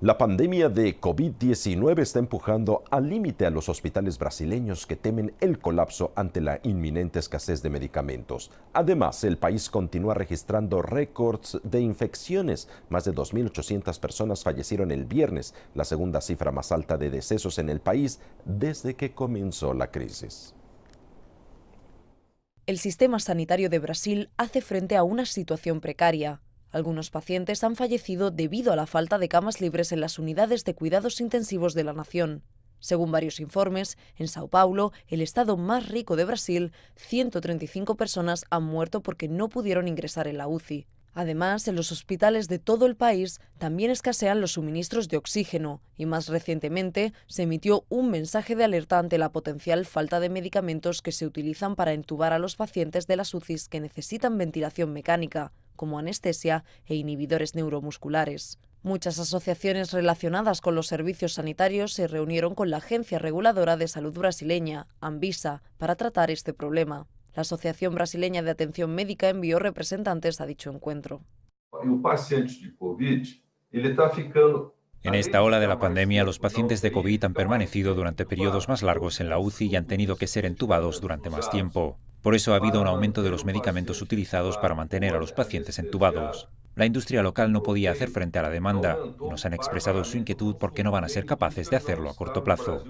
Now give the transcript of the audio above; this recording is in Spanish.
La pandemia de COVID-19 está empujando al límite a los hospitales brasileños que temen el colapso ante la inminente escasez de medicamentos. Además, el país continúa registrando récords de infecciones. Más de 2.800 personas fallecieron el viernes, la segunda cifra más alta de decesos en el país desde que comenzó la crisis el sistema sanitario de Brasil hace frente a una situación precaria. Algunos pacientes han fallecido debido a la falta de camas libres en las unidades de cuidados intensivos de la nación. Según varios informes, en Sao Paulo, el estado más rico de Brasil, 135 personas han muerto porque no pudieron ingresar en la UCI. Además, en los hospitales de todo el país también escasean los suministros de oxígeno y más recientemente se emitió un mensaje de alerta ante la potencial falta de medicamentos que se utilizan para entubar a los pacientes de las UCIs que necesitan ventilación mecánica como anestesia e inhibidores neuromusculares. Muchas asociaciones relacionadas con los servicios sanitarios se reunieron con la Agencia Reguladora de Salud brasileña, ANVISA, para tratar este problema. La Asociación Brasileña de Atención Médica envió representantes a dicho encuentro. E en esta ola de la pandemia, los pacientes de COVID han permanecido durante periodos más largos en la UCI y han tenido que ser entubados durante más tiempo. Por eso ha habido un aumento de los medicamentos utilizados para mantener a los pacientes entubados. La industria local no podía hacer frente a la demanda y nos han expresado su inquietud porque no van a ser capaces de hacerlo a corto plazo.